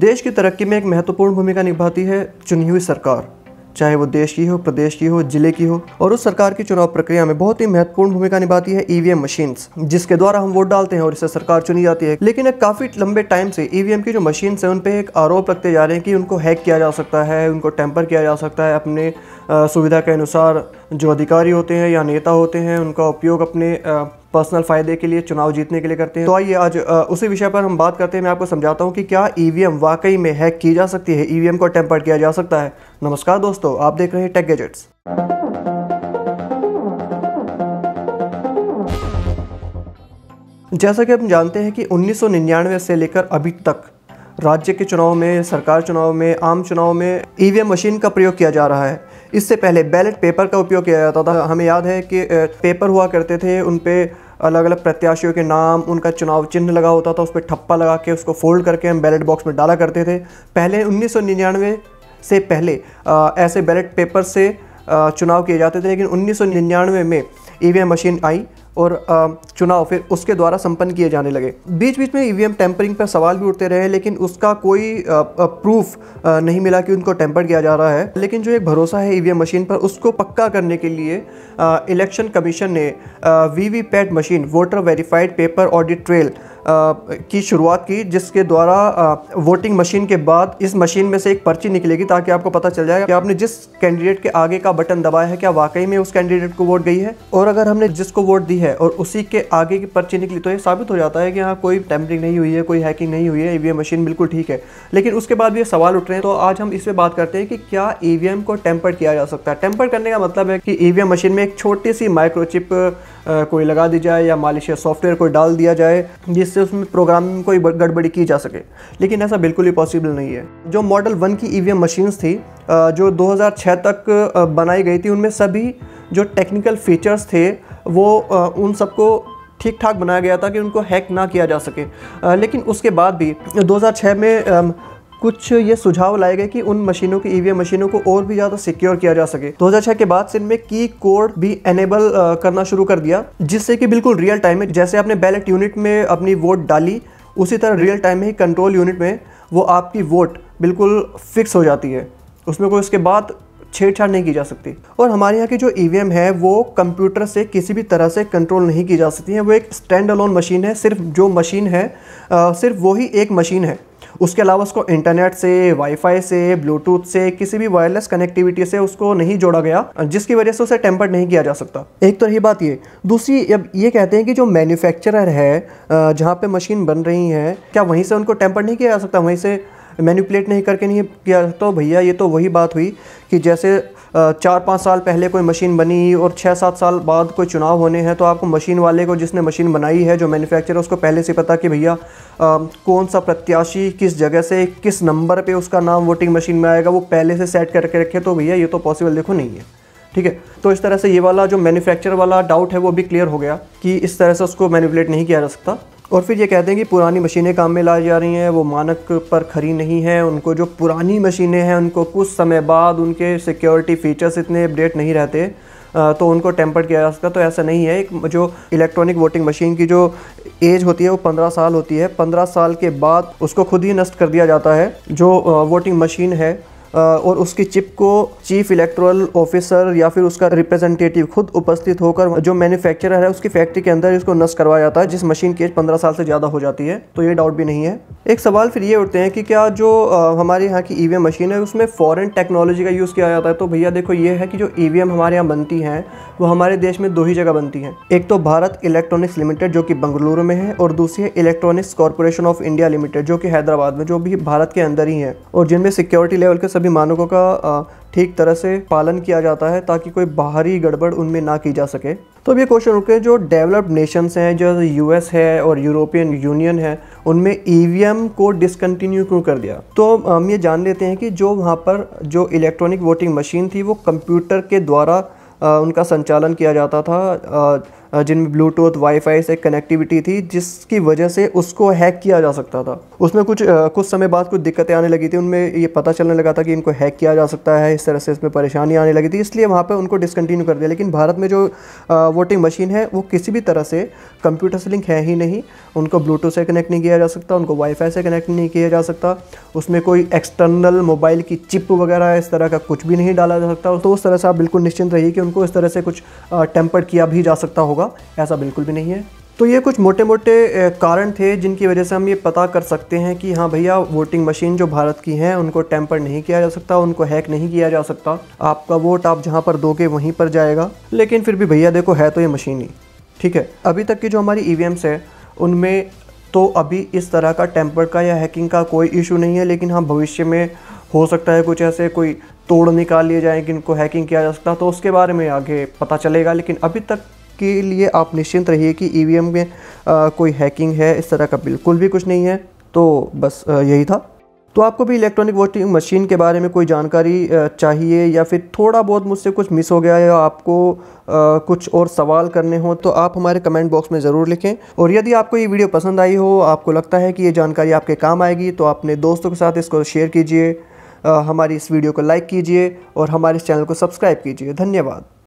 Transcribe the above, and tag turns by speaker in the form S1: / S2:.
S1: देश की तरक्की में एक महत्वपूर्ण भूमिका निभाती है चुनी हुई सरकार चाहे वो देश की हो प्रदेश की हो जिले की हो और उस सरकार की चुनाव प्रक्रिया में बहुत ही महत्वपूर्ण भूमिका निभाती है ईवीएम e मशीन्स जिसके द्वारा हम वोट डालते हैं और इससे सरकार चुनी जाती है लेकिन एक काफी लंबे टाइम से ईवीएम e की जो मशीन है उन पर एक आरोप लगते जा रहे हैं कि उनको हैक किया जा सकता है उनको टेम्पर किया जा सकता है अपने सुविधा के अनुसार जो अधिकारी होते हैं या नेता होते हैं उनका उपयोग अपने आ, पर्सनल फायदे के लिए चुनाव जीतने के लिए करते हैं तो आइए आज उसी विषय पर हम बात करते हैं मैं आपको समझाता हूँ कि क्या ईवीएम e वाकई में हैक की जा सकती है ईवीएम e को टेम्पर्ड किया जा सकता है नमस्कार दोस्तों आप देख रहे हैं टेक गैजेट्स जैसा कि हम जानते हैं कि 1999 से लेकर अभी तक राज्य के चुनाव में सरकार चुनाव में आम चुनाव में ईवीएम e मशीन का प्रयोग किया जा रहा है इससे पहले बैलेट पेपर का उपयोग किया जाता था हमें याद है कि पेपर हुआ करते थे उन पर अलग अलग प्रत्याशियों के नाम उनका चुनाव चिन्ह लगा होता था उस पर ठप्पा लगा के उसको फोल्ड करके हम बैलेट बॉक्स में डाला करते थे पहले उन्नीस से पहले आ, ऐसे बैलेट पेपर से आ, चुनाव किए जाते थे लेकिन उन्नीस में ई e मशीन आई और चुनाव फिर उसके द्वारा संपन्न किए जाने लगे बीच बीच में ईवीएम e टेम्परिंग पर सवाल भी उठते रहे लेकिन उसका कोई प्रूफ नहीं मिला कि उनको टेम्पर किया जा रहा है लेकिन जो एक भरोसा है ईवीएम e मशीन पर उसको पक्का करने के लिए इलेक्शन कमीशन ने VVPAT machine voter verified paper audit trail की शुरुआत की जिसके द्वारा वोटिंग मशीन के बाद इस मशीन में से एक पर्ची निकलेगी ताकि आपको पता चल जाएगा कि आपने जिस कैंडिडेट के आगे का बटन दबाया है क्या वाकई में उस कैंडिडेट को वोट गई है और अगर हमने जिसको वोट दी है और उसी के आगे की पर्ची निकली तो ये साबित हो जाता है कि हाँ कोई टैम्परिंग नहीं हुई है कोई हैकिंग नहीं हुई है ई e मशीन बिल्कुल ठीक है लेकिन उसके बाद भी ये सवाल उठ रहे हैं तो आज हम इस पर बात करते हैं कि क्या ई e को टेम्पर किया जा सकता है टेम्पर करने का मतलब है कि ई e मशीन में एक छोटी सी माइक्रोचिप कोई लगा दी जाए या मालिशिया सॉफ्टवेयर कोई डाल दिया जाए जिस जिससे उसमें प्रोग्रामिंग में कोई गड़बड़ी की जा सके लेकिन ऐसा बिल्कुल ही पॉसिबल नहीं है जो मॉडल वन की ई e मशीन्स थी जो 2006 तक बनाई गई थी उनमें सभी जो टेक्निकल फीचर्स थे वो उन सबको ठीक ठाक बनाया गया था कि उनको हैक ना किया जा सके लेकिन उसके बाद भी 2006 में कुछ ये सुझाव लाए गए कि उन मशीनों की ईवीएम e मशीनों को और भी ज़्यादा सिक्योर किया जा सके 2006 के बाद से इनमें की कोड भी एनेबल करना शुरू कर दिया जिससे कि बिल्कुल रियल टाइम में जैसे आपने बैलेट यूनिट में अपनी वोट डाली उसी तरह रियल टाइम में ही कंट्रोल यूनिट में वो आपकी वोट बिल्कुल फिक्स हो जाती है उसमें कोई उसके बाद छेड़छाड़ नहीं की जा सकती और हमारे यहाँ की जो ई e है वो कंप्यूटर से किसी भी तरह से कंट्रोल नहीं की जा सकती है वो एक स्टैंड अलोन मशीन है सिर्फ जो मशीन है आ, सिर्फ वो ही एक मशीन है उसके अलावा उसको इंटरनेट से वाईफाई से ब्लूटूथ से किसी भी वायरलेस कनेक्टिविटी से उसको नहीं जोड़ा गया जिसकी वजह से उसे टेम्पर नहीं किया जा सकता एक तो रही बात ये दूसरी अब ये कहते हैं कि जो मैन्युफैक्चरर है जहाँ पर मशीन बन रही है क्या वहीं से उनको टेम्पर नहीं किया जा सकता वहीं से मैनिपुलेट नहीं करके नहीं किया तो भैया ये तो वही बात हुई कि जैसे चार पाँच साल पहले कोई मशीन बनी और छः सात साल बाद कोई चुनाव होने हैं तो आपको मशीन वाले को जिसने मशीन बनाई है जो मैन्युफैक्चरर उसको पहले से पता कि भैया कौन सा प्रत्याशी किस जगह से किस नंबर पे उसका नाम वोटिंग मशीन में आएगा वो पहले से सेट करके रखे तो भैया ये तो पॉसिबल देखो नहीं है ठीक है तो इस तरह से ये वाला जो मैन्युफैक्चर वाला डाउट है वो भी क्लियर हो गया कि इस तरह से उसको मैनिपुलेट नहीं किया जा सकता और फिर ये कहते हैं कि पुरानी मशीनें काम में लाई जा रही हैं वो मानक पर खरी नहीं हैं उनको जो पुरानी मशीनें हैं उनको कुछ समय बाद उनके सिक्योरिटी फ़ीचर्स इतने अपडेट नहीं रहते तो उनको टेम्पर्ड किया जा सकता तो ऐसा नहीं है एक जो इलेक्ट्रॉनिक वोटिंग मशीन की जो एज होती है वो पंद्रह साल होती है पंद्रह साल के बाद उसको खुद ही नष्ट कर दिया जाता है जो वोटिंग मशीन है और उसकी चिप को चीफ इलेक्ट्रल ऑफिसर या फिर उसका रिप्रेजेंटेटिव खुद उपस्थित होकर जो मैन्युफैक्चरर है उसकी फैक्ट्री के अंदर इसको नस्क करवाया जाता है जिस मशीन की एज पंद्रह साल से ज़्यादा हो जाती है तो ये डाउट भी नहीं है एक सवाल फिर ये उठते हैं कि क्या जो हमारे यहाँ की ई मशीन है उसमें फ़ॉरन टेक्नोलॉजी का यूज़ किया जाता है तो भैया देखो ये है कि जो ई हमारे यहाँ बनती हैं वो हमारे देश में दो ही जगह बनती हैं एक तो भारत इलेक्ट्रॉनिक्स लिमिटेड जो कि बंगलुरु में है और दूसरी है electronics corporation of India limited जो कि हैदराबाद में जो भी भारत के अंदर ही है और जिनमें सिक्योरिटी लेवल के सब सभी मानकों का ठीक तरह से पालन किया जाता है ताकि कोई बाहरी गड़बड़ उनमें ना की जा सके तो अब ये क्वेश्चन उठे जो डेवलप्ड नेशंस हैं जो यूएस है और यूरोपियन यूनियन है उनमें ईवीएम e को डिसकंटिन्यू क्यों कर दिया तो हम ये जान लेते हैं कि जो वहाँ पर जो इलेक्ट्रॉनिक वोटिंग मशीन थी वो कंप्यूटर के द्वारा उनका संचालन किया जाता था जिनमें ब्लूटूथ वाईफाई से कनेक्टिविटी थी जिसकी वजह से उसको हैक किया जा सकता था उसमें कुछ कुछ समय बाद कुछ दिक्कतें आने लगी थी उनमें ये पता चलने लगा था कि इनको हैक किया जा सकता है इस तरह से इसमें परेशानी आने लगी थी इसलिए वहाँ पर उनको डिसकन्टिन्यू कर दिया लेकिन भारत में जो वोटिंग मशीन है वो किसी भी तरह से कंप्यूटर से लिंक है ही नहीं उनको ब्लूटूथ से कनेक्ट नहीं किया जा सकता उनको वाईफाई से कनेक्ट नहीं किया जा सकता उसमें कोई एक्सटर्नल मोबाइल की चिप वगैरह इस तरह का कुछ भी नहीं डाला जा सकता तो उस तरह से आप बिल्कुल निश्चिंत रहिए कि उनको इस तरह से कुछ टेम्पर्ड किया भी जा सकता होगा होगा ऐसा बिल्कुल भी नहीं है तो ये कुछ मोटे मोटे कारण थे जिनकी वजह से हम ये पता कर सकते हैं कि हाँ भैया वोटिंग मशीन जो भारत की हैं उनको टेम्पर नहीं किया जा सकता उनको हैक नहीं किया जा सकता आपका वोट आप जहाँ पर दोगे वहीं पर जाएगा लेकिन फिर भी भैया देखो है तो ये मशीन ही ठीक है अभी तक की जो हमारी ई e है उनमें तो अभी इस तरह का टेम्पर का या हैकिंग का कोई इशू नहीं है लेकिन हाँ भविष्य में हो सकता है कुछ ऐसे कोई तोड़ निकाल लिए जाए कि इनको हैकिंग किया जा सकता तो उसके बारे में आगे पता चलेगा लेकिन अभी तक इसके लिए आप निश्चिंत रहिए कि ई e में आ, कोई हैकिंग है इस तरह का बिल्कुल भी कुछ नहीं है तो बस आ, यही था तो आपको भी इलेक्ट्रॉनिक वोटिंग मशीन के बारे में कोई जानकारी चाहिए या फिर थोड़ा बहुत मुझसे कुछ मिस हो गया या आपको कुछ और सवाल करने हो तो आप हमारे कमेंट बॉक्स में ज़रूर लिखें और यदि आपको ये वीडियो पसंद आई हो आपको लगता है कि ये जानकारी आपके काम आएगी तो अपने दोस्तों के साथ इसको शेयर कीजिए हमारी इस वीडियो को लाइक कीजिए और हमारे इस चैनल को सब्सक्राइब कीजिए धन्यवाद